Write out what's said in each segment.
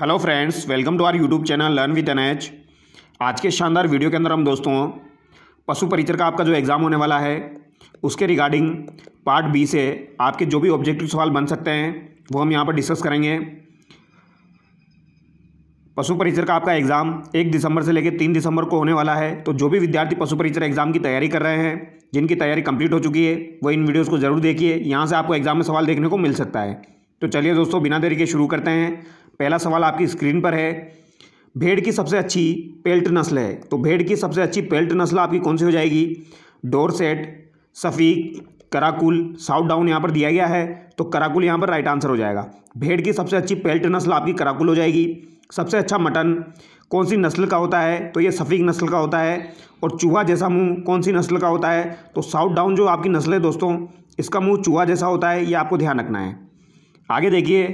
hello friends welcome to our YouTube channel learn with H आज के शानदार video के अंदर हम दोस्तों पशु परिचर का आपका जो एग्ज़ाम होने वाला है उसके रिगार्डिंग पार्ट बी से आपके जो भी ऑब्जेक्टिव सवाल बन सकते हैं वो हम यहाँ पर डिस्कस करेंगे पशु परिचर का आपका एग्ज़ाम एक दिसंबर से लेकर तीन दिसंबर को होने वाला है तो जो भी विद्यार्थी पशु परिचर एग्ज़ाम की तैयारी कर रहे हैं जिनकी तैयारी कंप्लीट हो चुकी है वो इन वीडियोज़ को ज़रूर देखिए यहाँ से आपको एग्ज़ाम में सवाल देखने को मिल सकता है तो चलिए दोस्तों बिना देरी के शुरू करते हैं पहला सवाल आपकी स्क्रीन पर है भेड़ की सबसे अच्छी पेल्ट नस्ल है तो भेड़ की सबसे अच्छी पेल्ट नस्ल आपकी कौन सी हो जाएगी Dorset Suffolk Karakul Southdown यहाँ पर दिया गया है तो कराकुल यहाँ पर राइट आंसर हो जाएगा भेड़ की सबसे अच्छी पेल्ट नस्ल आपकी कराकुल हो जाएगी सबसे अच्छा मटन कौन सी नस्ल का होता है तो ये सफ़ीक नस्ल का होता है और चूहा जैसा मुंह कौन सी नस्ल का होता है तो साउथ डाउन जो आपकी नस्ल है दोस्तों इसका मुंह चूहा जैसा होता है ये आपको ध्यान रखना है आगे देखिए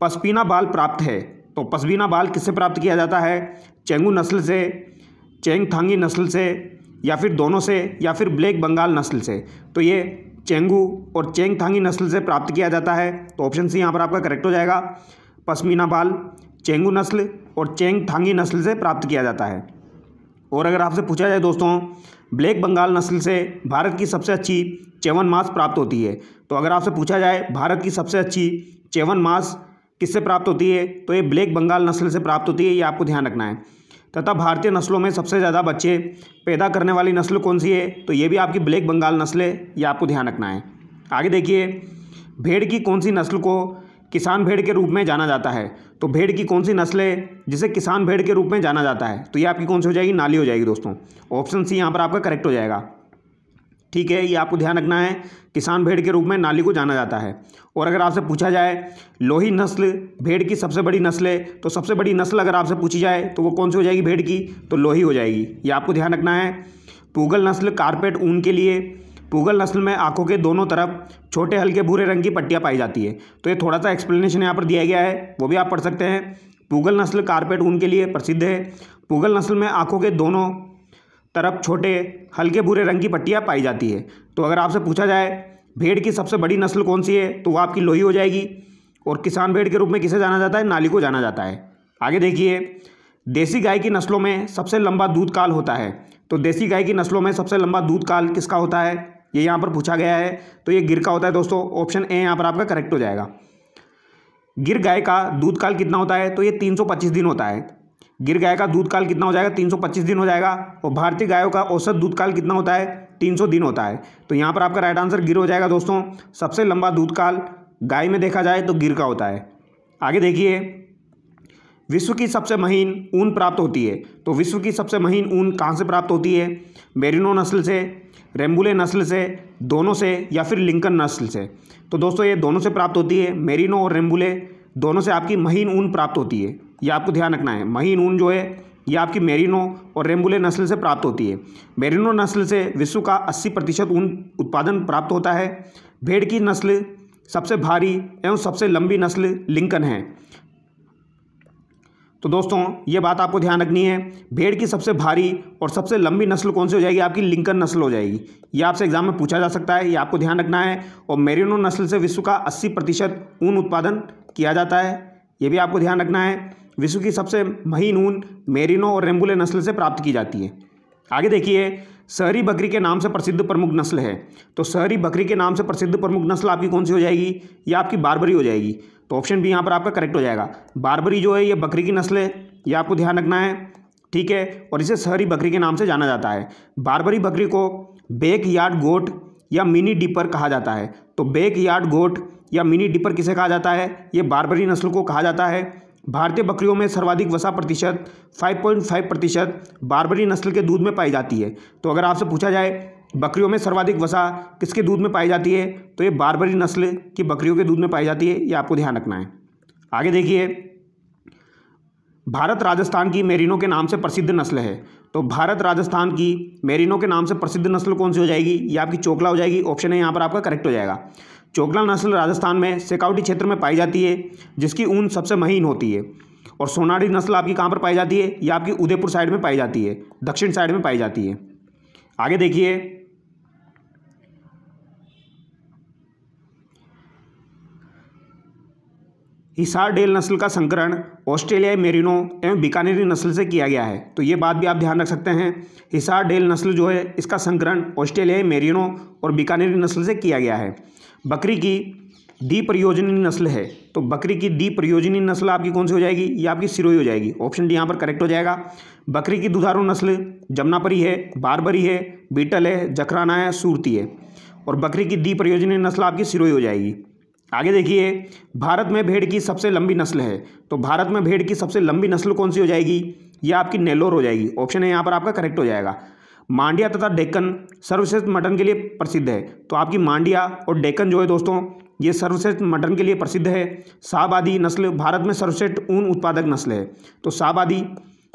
पसपीना बाल प्राप्त है तो पसबीना बाल किससे प्राप्त किया जाता है चेंगू नस्ल से चेंग थांगी नस्ल से या फिर दोनों से या फिर ब्लैक बंगाल नस्ल से तो ये चेंगू और चेंग थांगी नस्ल से प्राप्त किया जाता है तो ऑप्शन सी यहाँ पर आपका करेक्ट हो जाएगा पसमीना बाल चेंगू नस्ल और चेंग थांगी नस्ल से प्राप्त किया जाता है और अगर आपसे पूछा जाए दोस्तों ब्लैक बंगाल नस्ल से भारत की सबसे अच्छी चेवन मास प्राप्त होती है तो अगर आपसे पूछा जाए भारत की सबसे अच्छी चेवन मास किससे प्राप्त होती है तो ये ब्लैक बंगाल नस्ल से प्राप्त होती है ये आपको ध्यान रखना है तथा भारतीय नस्लों में सबसे ज़्यादा बच्चे पैदा करने वाली नस्ल कौन सी है तो ये भी आपकी ब्लैक बंगाल नस्ल है ये आपको ध्यान रखना है आगे देखिए भेड़ की कौन सी नस्ल को किसान भेड़ के रूप में जाना जाता है तो भेड़ की कौन सी नस्ल है जिसे किसान भेड़ के रूप में जाना जाता है तो ये आपकी कौन सी हो जाएगी नाली हो जाएगी दोस्तों ऑप्शन सी यहाँ पर आपका करेक्ट हो जाएगा ठीक है ये आपको ध्यान रखना है किसान भेड़ के रूप में नाली को जाना जाता है और अगर आपसे पूछा जाए लोही नस्ल भेड़ की सबसे बड़ी नस्ल है तो सबसे बड़ी नस्ल अगर आपसे पूछी जाए तो वो कौन सी हो जाएगी भेड़ की तो लोही हो जाएगी ये आपको ध्यान रखना है पूगल नस्ल कारपेट ऊन के लिए पूगल नस्ल में आंखों के दोनों तरफ छोटे हल्के भूरे रंग की पट्टियाँ पाई जाती है तो ये थोड़ा सा एक्सप्लेनेशन यहाँ पर दिया गया है वो भी आप पढ़ सकते हैं पूगल नस्ल कारपेट ऊन के लिए प्रसिद्ध है पूगल नस्ल में आँखों के दोनों तरफ छोटे हल्के भूरे रंग की पट्टियाँ पाई जाती है तो अगर आपसे पूछा जाए भेड़ की सबसे बड़ी नस्ल कौन सी है तो वह आपकी लोही हो जाएगी और किसान भेड़ के रूप में किसे जाना जाता है नाली को जाना जाता है आगे देखिए देसी गाय की नस्लों में सबसे लंबा दूध काल होता है तो देसी गाय की नस्लों में सबसे लंबा दूध काल किसका होता है ये यहाँ पर पूछा गया है तो ये गिर का होता है दोस्तों ऑप्शन ए यहाँ पर आपका करेक्ट हो जाएगा गिर गाय का दूध काल कितना होता है तो ये 325 दिन होता है गिर गाय का दूध काल कितना हो जाएगा 325 दिन हो जाएगा और भारतीय गायों का औसत दूध काल कितना होता है 300 दिन होता है तो यहाँ पर आपका राइट आंसर गिर हो जाएगा दोस्तों सबसे लंबा दूध काल गाय में देखा जाए तो गिर का होता है आगे देखिए विश्व की सबसे महीन ऊन प्राप्त होती है तो विश्व की सबसे महीन ऊन कहाँ से प्राप्त होती है मेरिनो नस्ल से रेम्बुले नस्ल से दोनों से या फिर लिंकन नस्ल से तो दोस्तों ये दोनों से प्राप्त होती है मेरिनो और रेम्बुले दोनों से आपकी महीन ऊन प्राप्त होती है ये आपको ध्यान रखना है महीन ऊन जो है ये आपकी मेरिनो और रेम्बुले नस्ल से प्राप्त होती है मेरिनो नस्ल से विश्व का 80 प्रतिशत ऊन उत्पादन प्राप्त होता है भेड़ की नस्ल सबसे भारी एवं सबसे लंबी नस्ल लिंकन है तो दोस्तों ये बात आपको ध्यान रखनी है भेड़ की सबसे भारी और सबसे लंबी नस्ल कौन सी हो जाएगी आपकी लिंकन नस्ल हो जाएगी ये आपसे एग्जाम में पूछा जा सकता है ये आपको ध्यान रखना है और मेरिनो नस्ल से विश्व का 80 प्रतिशत ऊन उत्पादन किया जाता है ये भी आपको ध्यान रखना है विश्व की सबसे महीन ऊन मेरिनो और रेम्बुले नस्ल से प्राप्त की जाती है आगे देखिए शहरी बकरी के नाम से प्रसिद्ध प्रमुख नस्ल है तो शहरी बकरी के नाम से प्रसिद्ध प्रमुख नस्ल आपकी कौन सी हो जाएगी या आपकी बारबरी हो जाएगी तो ऑप्शन भी यहाँ पर आपका करेक्ट हो जाएगा बारबरी जो है ये बकरी की नस्ल है ये आपको ध्यान रखना है ठीक है और इसे शहरी बकरी के नाम से जाना जाता है बारबरी बकरी को बेक यार्ड गोट या मिनी डिपर कहा जाता है तो बेक यार्ड गोट या मिनी डिपर किसे कहा जाता है ये बारबरी नस्ल को कहा जाता है भारतीय बकरियों में सर्वाधिक वसा प्रतिशत 5.5 प्रतिशत बारबरी नस्ल के दूध में पाई जाती है तो अगर आपसे पूछा जाए बकरियों में सर्वाधिक वसा किसके दूध में पाई जाती है तो ये बारबरी नस्ल की बकरियों के दूध में पाई जाती है ये आपको ध्यान रखना है आगे देखिए भारत राजस्थान की मेरिनो के नाम से प्रसिद्ध नस्ल है तो भारत राजस्थान की मेरिनो के नाम से प्रसिद्ध नस्ल कौन सी हो जाएगी ये आपकी चोकला हो जाएगी ऑप्शन है यहाँ पर आपका करेक्ट हो जाएगा चोकला नस्ल राजस्थान में सेकावटी क्षेत्र में पाई जाती है जिसकी ऊन सबसे महीन होती है और सोनाड़ी नस्ल आपकी कहाँ पर पाई जाती है या आपकी उदयपुर साइड में पाई जाती है दक्षिण साइड में पाई जाती है आगे देखिए हिसार डेल नस्ल का संकरण ऑस्ट्रेलियाई मेरिनो एवं बीकानेरी नस्ल से किया गया है तो ये बात भी आप ध्यान रख सकते हैं हिसार डेल नस्ल जो है इसका संकरण ऑस्ट्रेलियाई मेरिनो और बीकानेरी नस्ल से किया गया है बकरी की प्रयोजनी नस्ल है तो बकरी की प्रयोजनी नस्ल आपकी कौन सी हो जाएगी ये आपकी सिरोई हो जाएगी ऑप्शन डी यहाँ पर करेक्ट हो जाएगा बकरी की दुधारू नस्ल जमुनापरी है बारबरी है बीटल है जखराना है सूरती है और बकरी की प्रयोजनी नस्ल आपकी सिरोई हो जाएगी आगे देखिए भारत में भेड़ की सबसे लंबी नस्ल है तो भारत में भेड़ की सबसे लंबी नस्ल कौन सी हो जाएगी यह आपकी नेलोर हो जाएगी ऑप्शन है यहाँ पर आपका करेक्ट हो जाएगा मांडिया तथा डेक्कन सर्वश्रेष्ठ मटन के लिए प्रसिद्ध है तो आपकी मांडिया और डेक्कन जो है दोस्तों ये सर्वश्रेष्ठ मटन के लिए प्रसिद्ध है शाहबादी नस्ल भारत में सर्वश्रेष्ठ ऊन उत्पादक नस्ल है तो शाहबादी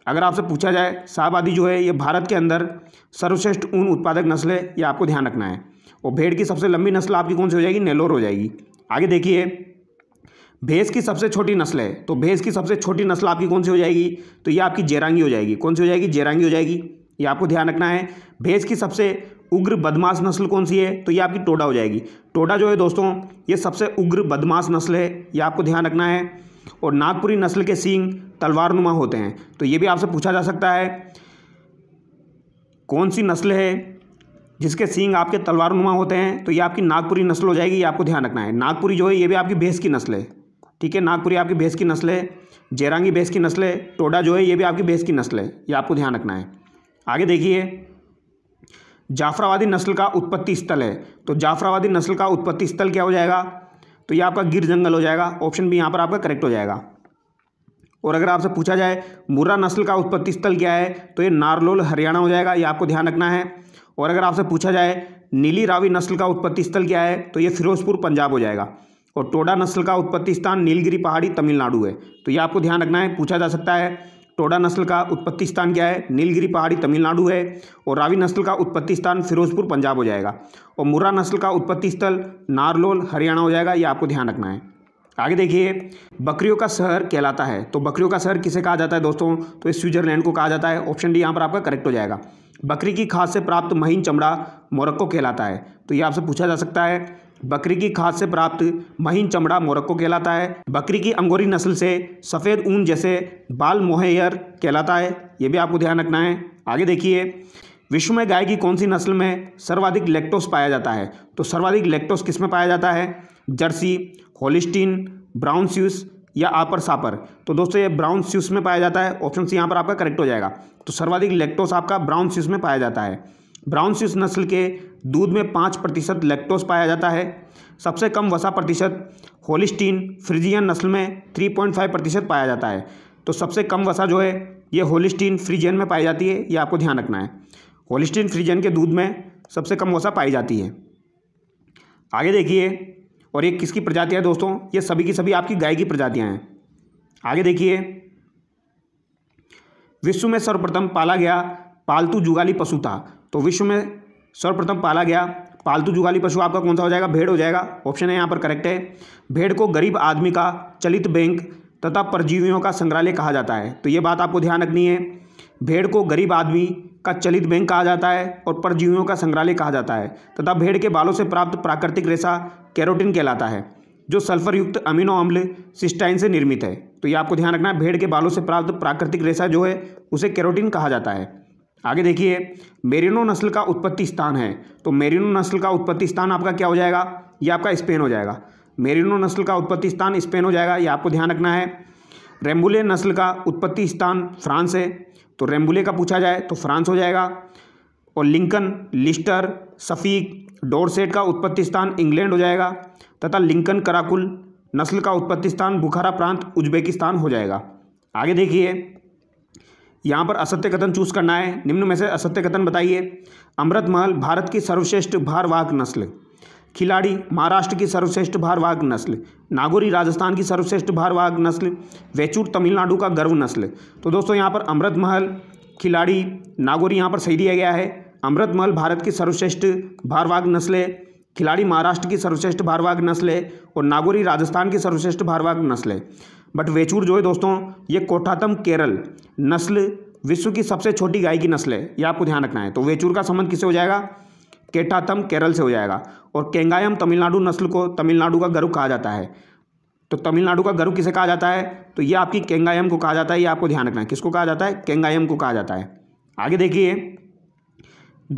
अगर आपसे पूछा जाए शाहबादी जो है ये भारत के अंदर सर्वश्रेष्ठ ऊन उत्पादक नस्ल है ये आपको ध्यान रखना है और भेड़ की सबसे लंबी नस्ल आपकी कौन सी हो जाएगी नेलोर हो जाएगी आगे देखिए भैंस की सबसे छोटी नस्ल है तो भैंस की सबसे छोटी नस्ल आपकी कौन सी हो जाएगी तो ये आपकी जेरांगी हो जाएगी कौन सी हो जाएगी जेरांगी हो जाएगी ये आपको ध्यान रखना है भैंस की सबसे उग्र बदमाश नस्ल कौन सी है तो ये आपकी टोडा हो जाएगी टोडा जो है दोस्तों ये सबसे उग्र बदमाश नस्ल है ये आपको ध्यान रखना है और नागपुरी नस्ल के सींग तलवार नुमा होते हैं तो ये भी आपसे पूछा जा सकता है कौन सी नस्ल है जिसके सींग आपके तलवार नुमा होते हैं तो ये आपकी नागपुरी नस्ल हो जाएगी ये आपको ध्यान रखना है नागपुरी जो है ये भी आपकी भैंस की नस्ल है ठीक है नागपुरी आपकी भैंस की नस्ल है जेरांगी भैंस की नस्ल है टोडा जो है ये भी आपकी भैंस की नस्ल है ये आपको ध्यान रखना है आगे देखिए जाफराबादी नस्ल का उत्पत्ति स्थल है तो जाफराबादी नस्ल का उत्पत्ति स्थल क्या हो जाएगा तो ये आपका गिर जंगल हो जाएगा ऑप्शन भी यहाँ पर आपका करेक्ट हो जाएगा और अगर आपसे पूछा जाए मुर्रा नस्ल का उत्पत्ति स्थल क्या है तो ये नारलोल हरियाणा हो जाएगा ये आपको ध्यान रखना है और अगर आपसे पूछा जाए नीली रावी नस्ल का उत्पत्ति स्थल क्या है तो ये फिरोजपुर पंजाब हो जाएगा और टोडा नस्ल का उत्पत्ति स्थान नीलगिरी पहाड़ी तमिलनाडु है तो ये आपको ध्यान रखना है पूछा जा सकता है टोडा नस्ल का उत्पत्ति स्थान क्या है नीलगिरी पहाड़ी तमिलनाडु है और रावी नस्ल का उत्पत्ति स्थान फिरोजपुर पंजाब हो जाएगा और मुर्रा नस्ल का उत्पत्ति स्थल नारलोल हरियाणा हो जाएगा ये आपको ध्यान रखना है आगे देखिए बकरियों का शहर कहलाता है तो बकरियों का शहर किसे कहा जाता है दोस्तों तो स्विट्जरलैंड को कहा जाता है ऑप्शन डी यहाँ पर आपका करेक्ट हो जाएगा बकरी की खाद से प्राप्त महीन चमड़ा मोरक्को कहलाता है तो ये आपसे पूछा जा सकता है बकरी की खाद से प्राप्त महीन चमड़ा मोरक्को कहलाता है बकरी की अंगोरी नस्ल से सफ़ेद ऊन जैसे बाल मोहयर कहलाता है ये भी आपको ध्यान रखना है आगे देखिए विश्व में गाय की कौन सी नस्ल में सर्वाधिक लेक्टोस पाया जाता है तो सर्वाधिक लेक्टोस किस में पाया जाता है जर्सी होलिस्टीन ब्राउन स्यूस या आपर सापर तो दोस्तों ये ब्राउन स्यूस में पाया जाता है ऑप्शन सी यहाँ पर आपका करेक्ट हो जाएगा तो सर्वाधिक लेक्टोस आपका ब्राउन स्यूस में पाया जाता है ब्राउन स्यूस नस्ल के दूध में पाँच प्रतिशत लेक्टोस पाया जाता है सबसे कम वसा प्रतिशत होलिस्टीन फ्रिजियन नस्ल में थ्री पॉइंट फाइव प्रतिशत पाया जाता है तो सबसे कम वसा जो है ये होलिस्टीन फ्रिजियन में पाई जाती है ये आपको ध्यान रखना है होलिस्टीन फ्रिजियन के दूध में सबसे कम वसा पाई जाती है आगे देखिए और ये किसकी प्रजातियाँ हैं दोस्तों ये सभी की सभी आपकी गाय की प्रजातियाँ हैं आगे देखिए विश्व में सर्वप्रथम पाला गया पालतू जुगाली पशु था तो विश्व में सर्वप्रथम पाला गया पालतू जुगाली पशु आपका कौन सा हो जाएगा भेड़ हो जाएगा ऑप्शन है यहाँ पर करेक्ट है भेड़ को गरीब आदमी का चलित बैंक तथा परजीवियों का संग्रहालय कहा जाता है तो ये बात आपको ध्यान रखनी है भेड़ को गरीब आदमी का चलित बैंक कहा जाता है और परजीवियों का संग्रहालय कहा जाता है तथा भेड़ के बालों से प्राप्त प्राकृतिक रेशा कैरोटिन कहलाता है जो सल्फर युक्त अमीनो अम्ल सिस्टाइन से निर्मित है तो ये आपको ध्यान रखना है भेड़ के बालों से प्राप्त प्राकृतिक रेशा जो है उसे कैरोटीन कहा जाता है आगे देखिए मेरिनो नस्ल का उत्पत्ति स्थान है तो मेरिनो नस्ल का उत्पत्ति स्थान आपका क्या हो जाएगा ये आपका स्पेन हो जाएगा मेरिनो नस्ल का उत्पत्ति स्थान स्पेन हो जाएगा ये आपको ध्यान रखना है रेम्बुले नस्ल का उत्पत्ति स्थान फ्रांस है तो रेम्बुले का पूछा जाए तो फ्रांस हो जाएगा और लिंकन लिस्टर सफ़ीक डोरसेट का उत्पत्ति स्थान इंग्लैंड हो जाएगा तथा लिंकन कराकुल नस्ल का उत्पत्ति स्थान बुखारा प्रांत उज्बेकिस्तान हो जाएगा आगे देखिए यहाँ पर असत्य कथन चूज करना है निम्न में से असत्य कथन बताइए अमृत महल भारत की सर्वश्रेष्ठ भारवाहक नस्ल खिलाड़ी महाराष्ट्र की सर्वश्रेष्ठ भारवाहक नस्ल नागौरी राजस्थान की सर्वश्रेष्ठ भारवाहक नस्ल वेचूर तमिलनाडु का गर्व नस्ल तो दोस्तों यहाँ पर अमृत महल खिलाड़ी नागौरी यहाँ पर सही दिया गया है अमृत महल भारत की सर्वश्रेष्ठ भारवाहक नस्ल है खिलाड़ी महाराष्ट्र की सर्वश्रेष्ठ भारवाहक नस्ल है और नागौरी राजस्थान की सर्वश्रेष्ठ भारवाहक नस्ल है बट वेचूर जो है दोस्तों ये कोठातम केरल नस्ल विश्व की सबसे छोटी गाय की नस्ल है यह आपको ध्यान रखना है तो वेचूर का संबंध किससे हो जाएगा केटातम केरल से हो जाएगा और केंगायम तमिलनाडु नस्ल को तमिलनाडु का गरु कहा जाता है तो तमिलनाडु का गरु किसे कहा जाता है तो ये आपकी केंगायम को कहा जाता है ये आपको ध्यान रखना है किसको कहा जाता है केंगायम को कहा जाता है आगे देखिए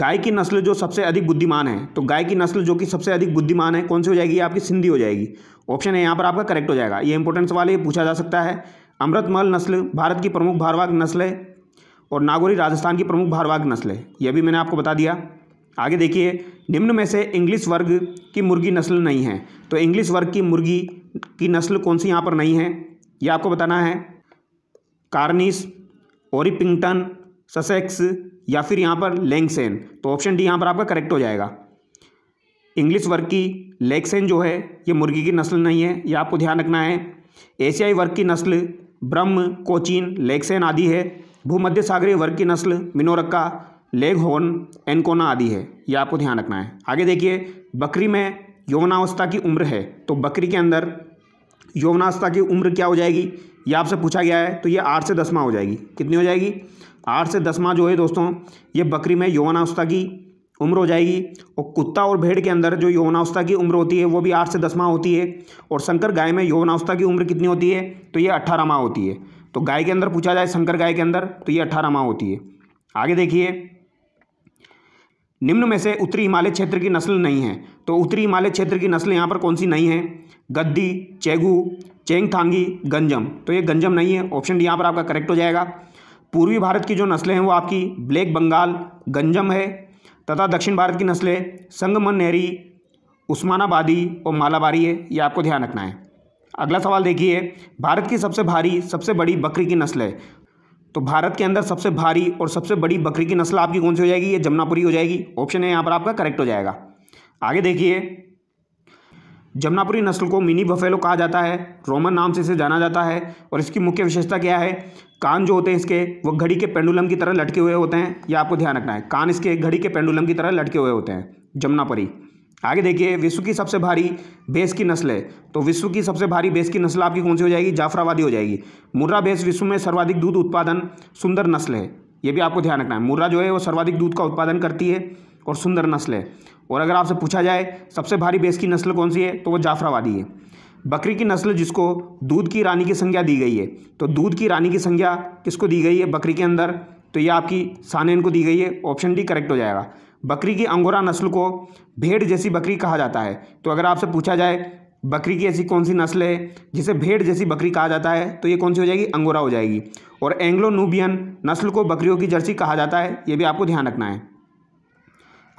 गाय की नस्ल जो सबसे अधिक बुद्धिमान है तो गाय की नस्ल जो कि सबसे अधिक बुद्धिमान है कौन सी हो जाएगी आपकी सिंधी हो जाएगी ऑप्शन है यहाँ पर आपका करेक्ट हो जाएगा ये इंपॉर्टेंट सवाल ये पूछा जा सकता है अमृतमहल नस्ल भारत की प्रमुख भारवाग नस्ल है और नागौरी राजस्थान की प्रमुख भारवाग नस्ल है यह भी मैंने आपको बता दिया आगे देखिए निम्न में से इंग्लिश वर्ग की मुर्गी नस्ल नहीं है तो इंग्लिश वर्ग की मुर्गी की नस्ल कौन सी यहाँ पर नहीं है यह आपको बताना है कार्निस ओरिपिंगटन ससेक्स या फिर यहाँ पर लेंगसेन तो ऑप्शन डी यहाँ पर आपका करेक्ट हो जाएगा इंग्लिश वर्ग की लेगसेन जो है ये मुर्गी की नस्ल नहीं है यह आपको ध्यान रखना है एशियाई वर्ग की नस्ल ब्रह्म कोचीन लेगसेन आदि है भूमध्य सागरीय वर्ग की नस्ल मिनोरक्का लेग हॉर्न एनकोना आदि है यह आपको ध्यान रखना है आगे देखिए बकरी में यौवनावस्था की उम्र है तो बकरी के अंदर यौवनावस्था की उम्र क्या हो जाएगी यह आपसे पूछा गया है तो ये आठ से दसवा हो जाएगी कितनी हो जाएगी आठ से दसवा जो है दोस्तों ये बकरी में यौवनावस्था की उम्र हो जाएगी और कुत्ता और भेड़ के अंदर जो यौवनावस्था की उम्र होती है वो भी आठ से दसवा होती है और शंकर गाय में यौवनावस्था की उम्र कितनी होती है तो ये अट्ठारह माह होती है तो गाय के अंदर पूछा जाए शंकर गाय के अंदर तो ये अट्ठारह माह होती है आगे देखिए निम्न में से उत्तरी हिमालय क्षेत्र की नस्ल नहीं है तो उत्तरी हिमालय क्षेत्र की नस्ल यहाँ पर कौन सी नहीं है गद्दी चेगू चेंगथांगी गंजम तो ये गंजम नहीं है ऑप्शन डी यहाँ पर आपका करेक्ट हो जाएगा पूर्वी भारत की जो नस्लें हैं वो आपकी ब्लैक बंगाल गंजम है तथा दक्षिण भारत की नस्लें संगमन नहरी उस्मानाबादी और मालाबारी है ये आपको ध्यान रखना है अगला सवाल देखिए भारत की सबसे भारी सबसे बड़ी बकरी की नस्ल है तो भारत के अंदर सबसे भारी और सबसे बड़ी बकरी की नस्ल आपकी कौन सी हो जाएगी ये जमुनापुरी हो जाएगी ऑप्शन है यहाँ पर आपका करेक्ट हो जाएगा आगे देखिए जमुनापुरी नस्ल को मिनी बफेलो कहा जाता है रोमन नाम से इसे जाना जाता है और इसकी मुख्य विशेषता क्या है कान जो होते हैं इसके वो घड़ी के पेंडुलम की तरह लटके हुए होते हैं यह आपको ध्यान रखना है कान इसके घड़ी के पेंडुलम की तरह लटके हुए होते हैं जमुनापुरी आगे देखिए विश्व की सबसे भारी भैंस की नस्ल है तो विश्व की सबसे भारी भैंस की नस्ल आपकी कौन सी हो जाएगी जाफराबादी हो जाएगी मुर्रा भैंस विश्व में सर्वाधिक दूध उत्पादन सुंदर नस्ल है ये भी आपको ध्यान रखना है मुर्रा जो है वो सर्वाधिक दूध का उत्पादन करती है और सुंदर नस्ल है और अगर आपसे पूछा जाए सबसे भारी भैंस की नस्ल कौन सी है तो वो जाफराबादी है बकरी की नस्ल जिसको दूध की रानी की संज्ञा दी गई है तो दूध की रानी की संज्ञा किसको दी गई है बकरी के अंदर तो ये आपकी सानेन को दी गई है ऑप्शन डी करेक्ट हो जाएगा बकरी की अंगोरा नस्ल को भेड़ जैसी बकरी कहा जाता है तो अगर आपसे पूछा जाए बकरी की ऐसी कौन सी नस्ल है जिसे भेड़ जैसी बकरी कहा जाता है तो ये कौन सी हो जाएगी अंगोरा हो जाएगी और एंग्लो नूबियन नस्ल को बकरियों की जर्सी कहा जाता है ये भी आपको ध्यान रखना है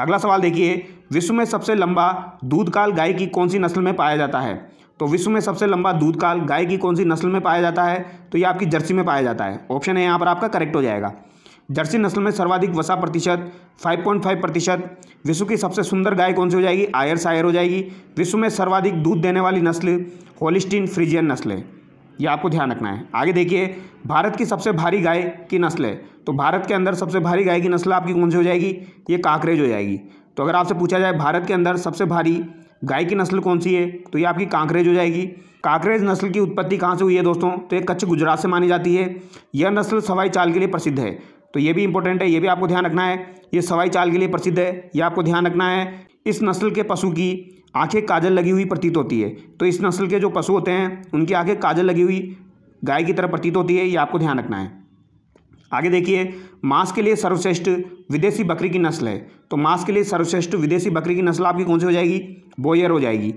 अगला सवाल देखिए विश्व में सबसे लंबा दूधकाल गाय की कौन सी नस्ल में पाया जाता है तो विश्व में सबसे लंबा दूधकाल गाय की कौन सी नस्ल में पाया जाता है तो ये आपकी जर्सी में पाया जाता है ऑप्शन है यहाँ पर आपका करेक्ट हो जाएगा जर्सी नस्ल में सर्वाधिक वसा प्रतिशत 5.5 प्रतिशत विश्व की सबसे सुंदर गाय कौन सी हो जाएगी आयर सायर हो जाएगी विश्व में सर्वाधिक दूध देने वाली नस्ल होलिस्टीन फ्रीजियन नस्ल है यह आपको ध्यान रखना है आगे देखिए भारत की सबसे भारी गाय की नस्ल है तो भारत के अंदर सबसे भारी गाय की नस्ल आपकी कौन सी हो जाएगी ये कांकरेज हो जाएगी तो अगर आपसे पूछा जाए भारत के अंदर सबसे भारी गाय की नस्ल कौन सी है तो ये आपकी कांकरेज हो जाएगी कांकरेज नस्ल की उत्पत्ति कहाँ से हुई है दोस्तों तो ये कच्छ गुजरात से मानी जाती है यह नस्ल सवाई चाल के लिए प्रसिद्ध है तो ये भी इंपॉर्टेंट है ये भी आपको ध्यान रखना है ये सवाई चाल के लिए प्रसिद्ध है ये आपको ध्यान रखना है इस नस्ल के पशु की आंखें काजल लगी हुई प्रतीत होती है तो इस नस्ल के जो पशु होते हैं उनकी आंखें काजल लगी हुई गाय की तरह प्रतीत होती है ये आपको ध्यान रखना है आगे देखिए मांस के लिए सर्वश्रेष्ठ विदेशी बकरी की नस्ल है तो मांस के लिए सर्वश्रेष्ठ विदेशी बकरी की नस्ल आपकी कौन सी हो जाएगी बोयर हो जाएगी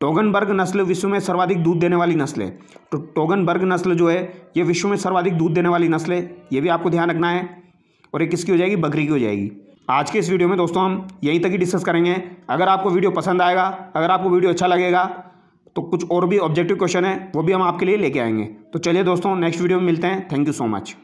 टोगनबर्ग नस्ल विश्व में सर्वाधिक दूध देने वाली नस्ल है तो टोगनबर्ग नस्ल जो है ये विश्व में सर्वाधिक दूध देने वाली नस्ल है ये भी आपको ध्यान रखना है और ये किसकी हो जाएगी बकरी की हो जाएगी आज के इस वीडियो में दोस्तों हम यहीं तक ही डिस्कस करेंगे अगर आपको वीडियो पसंद आएगा अगर आपको वीडियो अच्छा लगेगा तो कुछ और भी ऑब्जेक्टिव क्वेश्चन है वो भी हम आपके लिए लेके आएंगे तो चलिए दोस्तों नेक्स्ट वीडियो में मिलते हैं थैंक यू सो मच